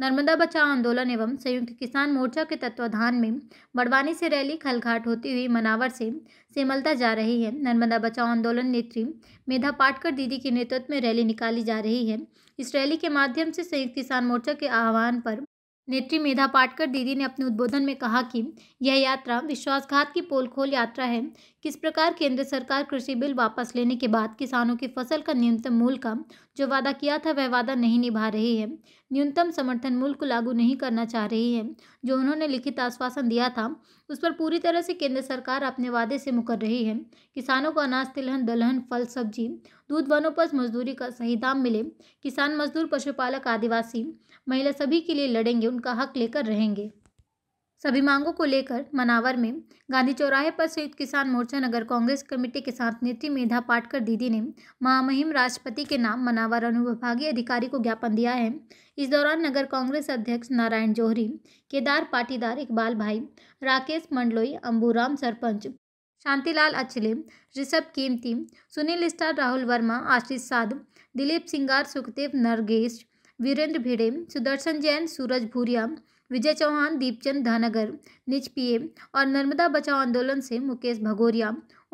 नर्मदा बचाओ आंदोलन एवं संयुक्त किसान मोर्चा के तत्वाधान में बड़वानी से रैली खलघाट होती हुई मनावर से सिमलता जा रही है नर्मदा बचाओ आंदोलन नेत्री मेधा पाटकर दीदी के नेतृत्व में रैली निकाली जा रही है इस रैली के माध्यम से संयुक्त किसान मोर्चा के आह्वान पर नेत्री मेधा पाटकर दीदी ने अपने उद्बोधन में कहा कि यह यात्रा विश्वासघात की पोल खोल यात्रा है किस प्रकार केंद्र सरकार कृषि बिल वापस लेने के बाद किसानों की फसल का न्यूनतम मूल्य का जो वादा किया था वह वादा नहीं निभा रही है न्यूनतम समर्थन मूल्य को लागू नहीं करना चाह रही है जो उन्होंने लिखित आश्वासन दिया था उस पर पूरी तरह से केंद्र सरकार अपने वादे से मुकर रही है किसानों को अनाज तिलहन दलहन फल सब्जी दूध वनोपज मजदूरी का सही दाम मिले किसान मजदूर पशुपालक आदिवासी महिला सभी के लिए लड़ेंगे उनका हक लेकर रहेंगे सभी मांगों को लेकर मनावर में गांधी चौराहे पर संयुक्त किसान मोर्चा नगर कांग्रेस कमेटी के साथ नेत्री मेधा पाटकर दीदी ने महामहिम राष्ट्रपति के नाम मनावर अनुविभागीय अधिकारी को ज्ञापन दिया है इस दौरान नगर कांग्रेस अध्यक्ष नारायण जोहरी केदार पाटीदार इकबाल भाई राकेश मंडलोई अम्बूराम सरपंच शांतिलाल अचले ऋषभ कीमती सुनील स्टार राहुल वर्मा आशीष साध दिलीप सिंगार सुखदेव नरगेश वीरेंद्र भिड़े सुदर्शन जैन सूरज भूरिया विजय चौहान दीपचंद धानगर निज पीए और नर्मदा बचाओ आंदोलन से मुकेश भगोरिया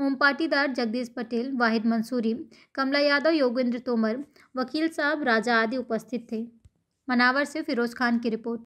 ओम पाटीदार जगदीश पटेल वाहिद मंसूरी कमला यादव योगेंद्र तोमर वकील साहब राजा आदि उपस्थित थे मनावर से फिरोज खान की रिपोर्ट